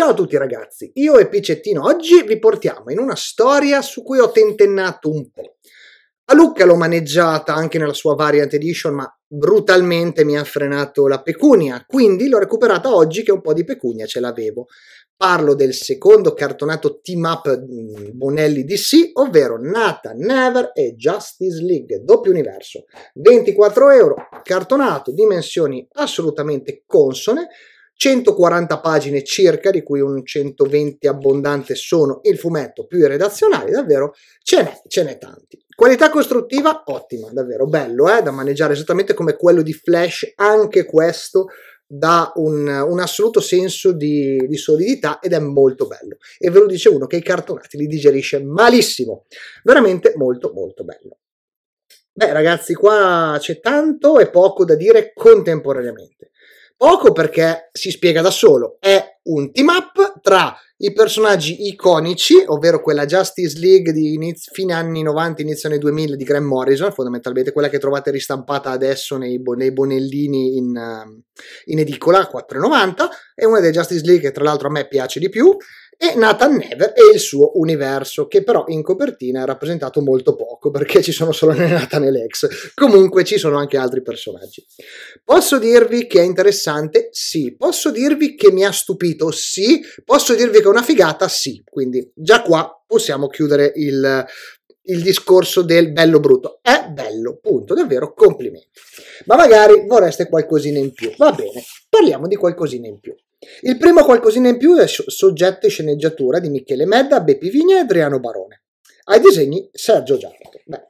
Ciao a tutti ragazzi, io e Picettino oggi vi portiamo in una storia su cui ho tentennato un po'. A Lucca l'ho maneggiata anche nella sua variant edition, ma brutalmente mi ha frenato la pecunia, quindi l'ho recuperata oggi che un po' di pecunia ce l'avevo. Parlo del secondo cartonato team up mm, Bonelli DC, ovvero Nata, Never e Justice League, doppio universo. 24 euro, cartonato, dimensioni assolutamente consone, 140 pagine circa, di cui un 120 abbondante sono il fumetto più i redazionali, davvero ce n'è, ce n'è tanti. Qualità costruttiva ottima, davvero bello, eh, da maneggiare esattamente come quello di Flash, anche questo dà un, un assoluto senso di, di, solidità ed è molto bello. E ve lo dice uno che i cartonati li digerisce malissimo, veramente molto molto bello. Beh ragazzi, qua c'è tanto e poco da dire contemporaneamente. Poco perché si spiega da solo, è un team up tra i personaggi iconici, ovvero quella Justice League di inizio, fine anni 90, inizio anni 2000 di Graham Morrison, fondamentalmente quella che trovate ristampata adesso nei, nei bonellini in, ehm, in edicola, 4,90, e una delle Justice League che tra l'altro a me piace di più, e Nathan Never e il suo universo, che però in copertina è rappresentato molto poco perché ci sono solo Nathan e Lex. Comunque ci sono anche altri personaggi. Posso dirvi che è interessante? Sì. Posso dirvi che mi ha stupito? Sì. Posso dirvi che è una figata? Sì. Quindi già qua possiamo chiudere il, il discorso del bello brutto. È bello, punto, davvero complimenti. Ma magari vorreste qualcosina in più. Va bene, parliamo di qualcosina in più. Il primo qualcosina in più è soggetto e sceneggiatura di Michele Medda, Beppi Vigna e Adriano Barone. Ai disegni Sergio Giardo. Beh,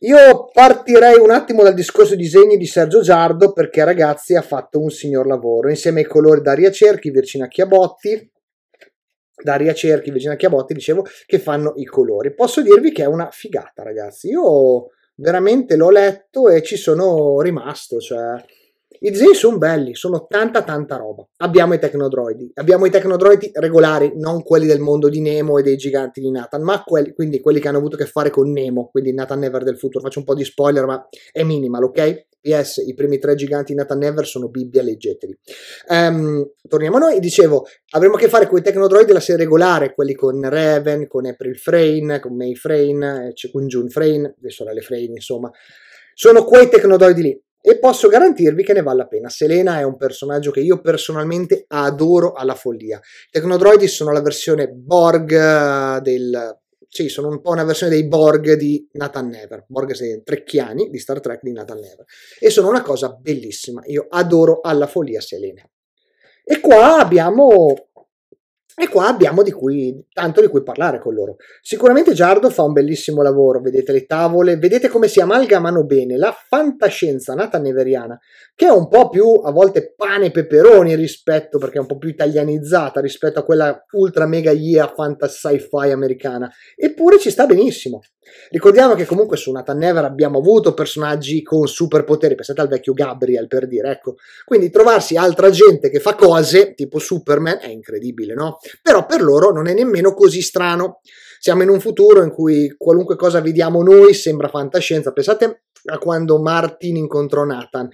io partirei un attimo dal discorso disegni di Sergio Giardo perché ragazzi ha fatto un signor lavoro insieme ai colori Daria Cerchi, Virginia Chiabotti, Daria Cerchi, Virginia Chiabotti, dicevo, che fanno i colori. Posso dirvi che è una figata ragazzi, io veramente l'ho letto e ci sono rimasto, cioè i disegni sono belli, sono tanta tanta roba. Abbiamo i Tecnodroidi, abbiamo i Tecnodroidi regolari, non quelli del mondo di Nemo e dei giganti di Nathan, ma quelli, quindi quelli che hanno avuto a che fare con Nemo, quindi Nathan Never del futuro. Faccio un po' di spoiler, ma è minimal, ok? PS, i primi tre giganti di Nathan Never sono Bibbia, leggeteli. Um, ehm, torniamo a noi, dicevo, avremo a che fare con i Tecnodroidi della serie regolare, quelli con Raven, con April Frame, con May Frame, eh, cioè, con June Frame, le sorelle Frame, insomma. Sono quei Tecnodroidi lì e posso garantirvi che ne vale la pena. Selena è un personaggio che io personalmente adoro alla follia. I Tecnodroidi sono la versione Borg eh, del... Sì, sono un po' una versione dei Borg di Nathan Never, Borg Trecchiani di Star Trek di Nathan Never. E sono una cosa bellissima. Io adoro alla follia Selena. E qua abbiamo e qua abbiamo di cui, tanto di cui parlare con loro. Sicuramente Giardo fa un bellissimo lavoro, vedete le tavole, vedete come si amalgamano bene la fantascienza nata neveriana, che è un po' più a volte pane e peperoni rispetto, perché è un po' più italianizzata rispetto a quella ultra mega IA fantasy sci-fi americana, eppure ci sta benissimo. Ricordiamo che comunque su Nathan Never abbiamo avuto personaggi con superpoteri, pensate al vecchio Gabriel per dire, ecco. Quindi trovarsi altra gente che fa cose, tipo Superman, è incredibile, no? però per loro non è nemmeno così strano. Siamo in un futuro in cui qualunque cosa vediamo noi sembra fantascienza. Pensate a quando Martin incontrò Nathan,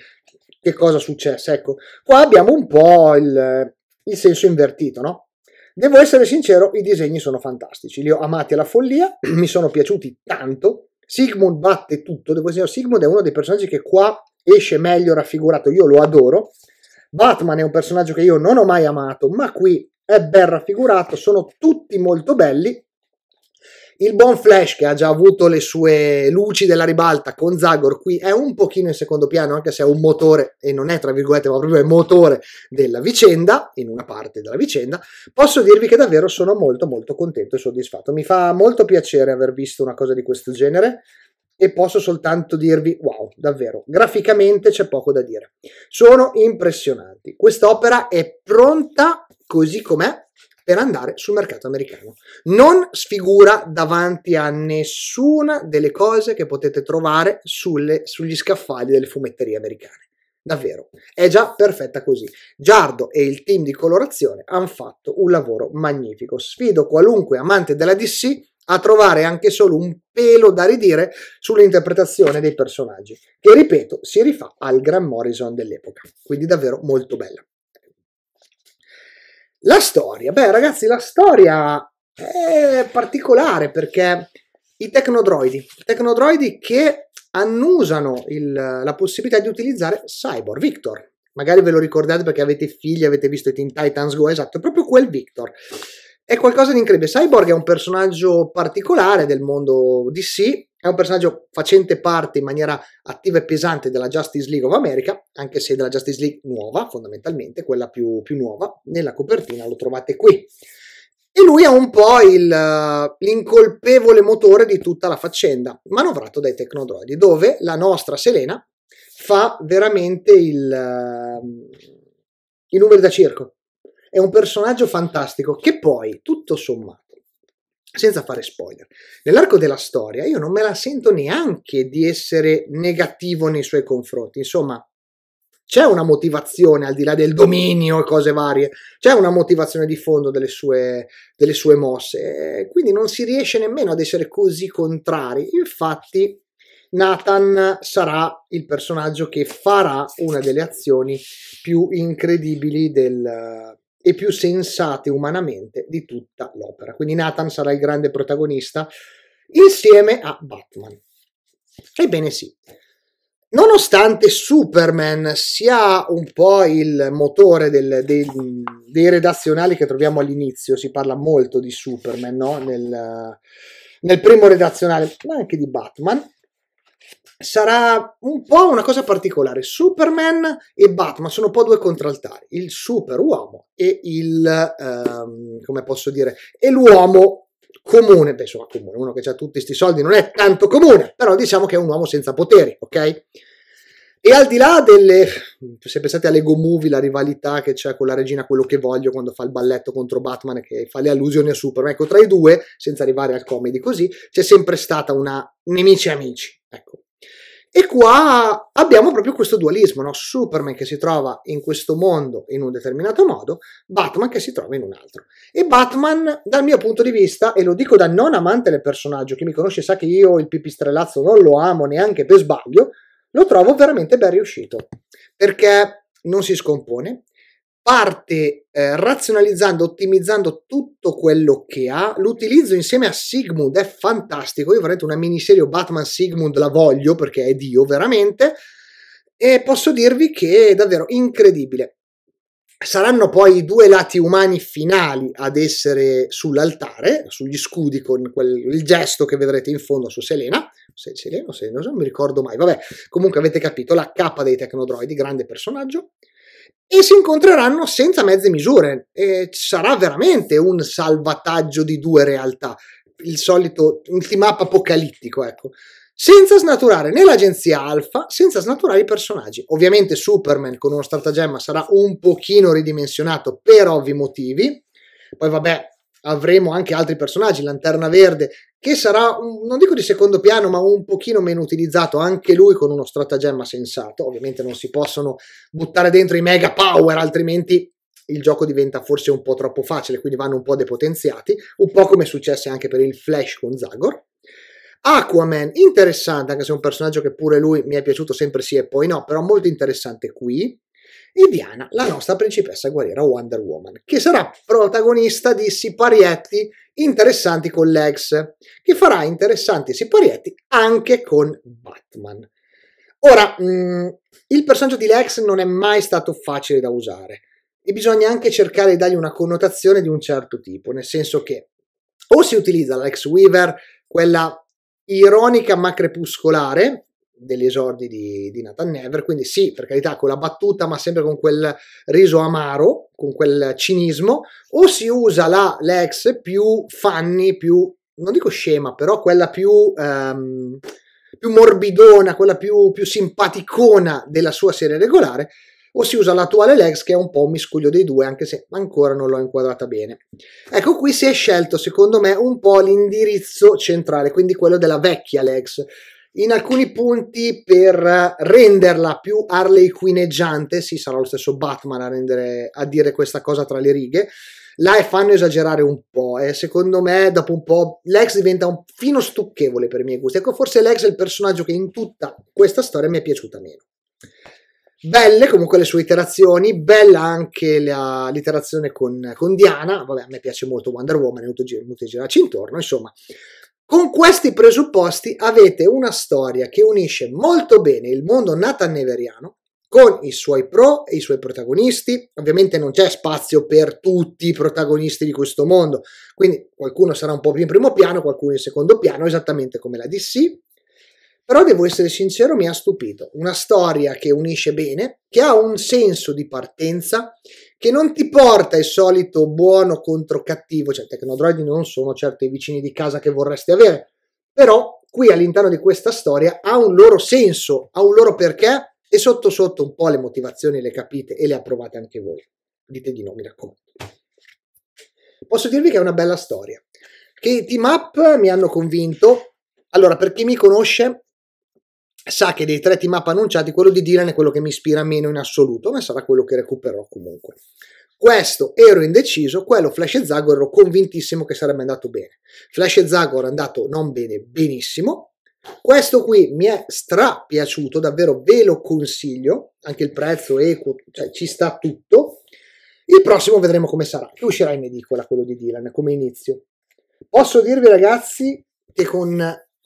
che cosa successe? Ecco, qua abbiamo un po' il, il senso invertito, no? Devo essere sincero, i disegni sono fantastici, li ho amati alla follia, mi sono piaciuti tanto. Sigmund batte tutto, devo dire, Sigmund è uno dei personaggi che qua esce meglio raffigurato, io lo adoro. Batman è un personaggio che io non ho mai amato, ma qui è ben raffigurato, sono tutti molto belli. Il buon Flash che ha già avuto le sue luci della ribalta con Zagor qui è un pochino in secondo piano anche se è un motore e non è tra virgolette ma proprio il motore della vicenda, in una parte della vicenda, posso dirvi che davvero sono molto molto contento e soddisfatto. Mi fa molto piacere aver visto una cosa di questo genere e posso soltanto dirvi wow, davvero, graficamente c'è poco da dire. Sono impressionanti. Quest'opera è pronta così com'è per andare sul mercato americano. Non sfigura davanti a nessuna delle cose che potete trovare sulle, sugli scaffali delle fumetterie americane. Davvero, è già perfetta così. Giardo e il team di colorazione hanno fatto un lavoro magnifico. Sfido qualunque amante della DC a trovare anche solo un pelo da ridire sull'interpretazione dei personaggi, che ripeto si rifà al Graham Morrison dell'epoca, quindi davvero molto bella. La storia, beh ragazzi, la storia è particolare perché i tecnodroidi, tecnodroidi che annusano il, la possibilità di utilizzare Cyborg, Victor, magari ve lo ricordate perché avete figli, avete visto i Teen Titans Go, esatto, è proprio quel Victor è qualcosa di incredibile. Cyborg è un personaggio particolare del mondo DC, è un personaggio facente parte in maniera attiva e pesante della Justice League of America, anche se della Justice League nuova, fondamentalmente, quella più, più nuova. Nella copertina lo trovate qui. E lui è un po' il, l'incolpevole motore di tutta la faccenda, manovrato dai Tecnodroidi, dove la nostra Selena fa veramente il, ehm, i numeri da circo è un personaggio fantastico che poi, tutto sommato, senza fare spoiler, nell'arco della storia io non me la sento neanche di essere negativo nei suoi confronti, insomma, c'è una motivazione al di là del dominio e cose varie, c'è una motivazione di fondo delle sue, delle sue mosse, eh, quindi non si riesce nemmeno ad essere così contrari. Infatti, Nathan sarà il personaggio che farà una delle azioni più incredibili del, e più sensate umanamente di tutta l'opera. Quindi Nathan sarà il grande protagonista insieme a Batman. Ebbene sì, nonostante Superman sia un po' il motore del, del, dei redazionali che troviamo all'inizio, si parla molto di Superman no? nel, nel primo redazionale, ma anche di Batman, sarà un po' una cosa particolare. Superman e Batman sono un po' due contraltari, il super uomo e il, ehm, come posso dire, e l'uomo comune, beh insomma comune, uno che ha tutti questi soldi non è tanto comune, però diciamo che è un uomo senza poteri, ok? E al di là delle, se pensate alle Go Movie, la rivalità che c'è con la regina Quello che voglio quando fa il balletto contro Batman e che fa le allusioni a Superman, ecco tra i due, senza arrivare al comedy così, c'è sempre stata una nemici amici, e qua abbiamo proprio questo dualismo, no? Superman che si trova in questo mondo in un determinato modo, Batman che si trova in un altro. E Batman, dal mio punto di vista, e lo dico da non amante del personaggio, chi mi conosce sa che io il pipistrellazzo non lo amo neanche per sbaglio, lo trovo veramente ben riuscito, perché non si scompone, parte eh, razionalizzando, ottimizzando tutto quello che ha. L'utilizzo insieme a Sigmund è fantastico. Io veramente una miniserie Batman Sigmund la voglio perché è Dio, veramente. E posso dirvi che è davvero incredibile. Saranno poi i due lati umani finali ad essere sull'altare, sugli scudi, con quel, il gesto che vedrete in fondo su Selena. Se, Selena, Selena, non mi ricordo mai. Vabbè, comunque avete capito, la K dei Tecnodroidi, grande personaggio e si incontreranno senza mezze misure. E sarà veramente un salvataggio di due realtà, il solito un team up apocalittico, ecco. Senza snaturare né l'agenzia alfa, senza snaturare i personaggi. Ovviamente Superman con uno stratagemma sarà un pochino ridimensionato per ovvi motivi. Poi vabbè, avremo anche altri personaggi, Lanterna Verde, che sarà, un, non dico di secondo piano, ma un pochino meno utilizzato, anche lui con uno stratagemma sensato. Ovviamente non si possono buttare dentro i mega power, altrimenti il gioco diventa forse un po' troppo facile, quindi vanno un po' depotenziati, un po' come successe anche per il Flash con Zagor. Aquaman, interessante, anche se è un personaggio che pure lui mi è piaciuto sempre sì e poi no, però molto interessante qui e Diana, la nostra principessa guerriera Wonder Woman, che sarà protagonista di siparietti interessanti con Lex, che farà interessanti siparietti anche con Batman. Ora, mh, mm, il personaggio di Lex non è mai stato facile da usare e bisogna anche cercare di dargli una connotazione di un certo tipo, nel senso che o si utilizza Lex Weaver, quella ironica ma crepuscolare, degli esordi di, di, Nathan Never, quindi sì, per carità, con la battuta, ma sempre con quel riso amaro, con quel cinismo, o si usa la Lex più fanny, più, non dico scema, però quella più, ehm, più morbidona, quella più, più simpaticona della sua serie regolare, o si usa l'attuale Lex che è un po' un miscuglio dei due, anche se ancora non l'ho inquadrata bene. Ecco, qui si è scelto, secondo me, un po' l'indirizzo centrale, quindi quello della vecchia Lex, in alcuni punti per renderla più Harley Quineggiante, sì sarà lo stesso Batman a, rendere, a dire questa cosa tra le righe, la fanno esagerare un po' e eh. secondo me dopo un po' Lex diventa un fino stucchevole per i miei gusti. Ecco, forse Lex è il personaggio che in tutta questa storia mi è piaciuta meno. Belle comunque le sue iterazioni, bella anche la, l'iterazione con, con Diana, vabbè a me piace molto Wonder Woman, è venuto, gi- venuto girarci intorno, insomma con questi presupposti avete una storia che unisce molto bene il mondo Neveriano con i suoi pro e i suoi protagonisti. Ovviamente non c'è spazio per tutti i protagonisti di questo mondo, quindi qualcuno sarà un po' più in primo piano, qualcuno in secondo piano, esattamente come la DC. Però devo essere sincero, mi ha stupito. Una storia che unisce bene, che ha un senso di partenza, che non ti porta il solito buono contro cattivo, cioè tecnodroidi non sono certo i vicini di casa che vorresti avere, però qui all'interno di questa storia ha un loro senso, ha un loro perché e sotto sotto un po' le motivazioni le capite e le approvate anche voi. Dite di no, mi raccomando. Posso dirvi che è una bella storia, che i team up mi hanno convinto. Allora, per chi mi conosce, sa che dei tre team up annunciati quello di Dylan è quello che mi ispira meno in assoluto, ma sarà quello che recupererò comunque. Questo ero indeciso, quello Flash e Zagor ero convintissimo che sarebbe andato bene. Flash e Zagor è andato non bene, benissimo. Questo qui mi è stra piaciuto, davvero ve lo consiglio, anche il prezzo equo, cioè ci sta tutto. Il prossimo vedremo come sarà, che uscirà in edicola quello di Dylan come inizio. Posso dirvi ragazzi che con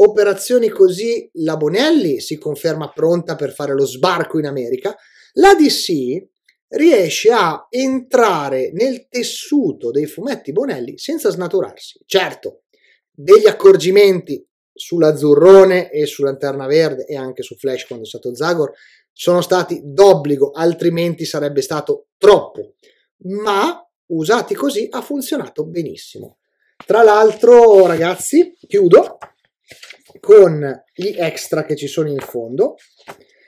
Operazioni così la Bonelli si conferma pronta per fare lo sbarco in America. La DC riesce a entrare nel tessuto dei fumetti Bonelli senza snaturarsi. Certo, degli accorgimenti sull'Azzurrone e su Lanterna Verde e anche su Flash quando è stato Zagor sono stati d'obbligo, altrimenti sarebbe stato troppo. Ma usati così ha funzionato benissimo. Tra l'altro, ragazzi, chiudo con gli extra che ci sono in fondo.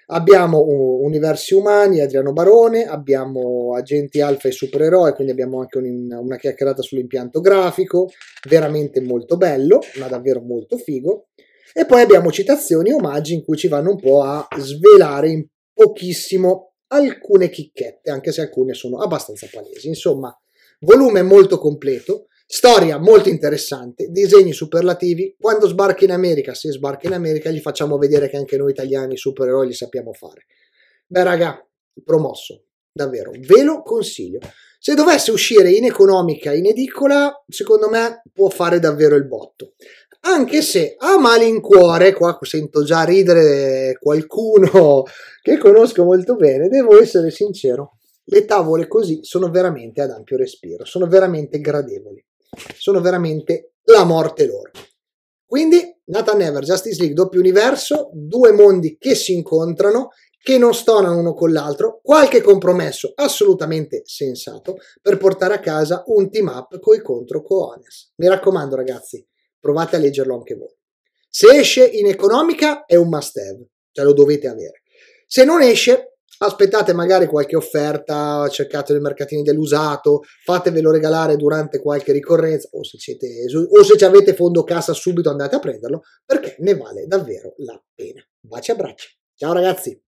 Abbiamo Universi Umani, Adriano Barone, abbiamo Agenti Alfa e Supereroe, quindi abbiamo anche un, una chiacchierata sull'impianto grafico, veramente molto bello, ma davvero molto figo. E poi abbiamo citazioni e omaggi in cui ci vanno un po' a svelare in pochissimo alcune chicchette, anche se alcune sono abbastanza palesi. Insomma, volume molto completo, Storia molto interessante, disegni superlativi. Quando sbarca in America, se sbarca in America, gli facciamo vedere che anche noi italiani supereroi li sappiamo fare. Beh, raga, promosso, davvero, ve lo consiglio. Se dovesse uscire in economica, in edicola, secondo me può fare davvero il botto. Anche se a malincuore, qua sento già ridere qualcuno che conosco molto bene, devo essere sincero, le tavole così sono veramente ad ampio respiro, sono veramente gradevoli sono veramente la morte loro. Quindi Nathan Never, Justice League, doppio universo, due mondi che si incontrano, che non stonano uno con l'altro, qualche compromesso assolutamente sensato per portare a casa un team up coi contro Coanes. Mi raccomando ragazzi, provate a leggerlo anche voi. Se esce in economica è un must have, ce cioè lo dovete avere. Se non esce aspettate magari qualche offerta, cercate il mercatini dell'usato, fatevelo regalare durante qualche ricorrenza o se, siete, o se avete fondo cassa subito andate a prenderlo perché ne vale davvero la pena. Baci e abbracci. Ciao ragazzi!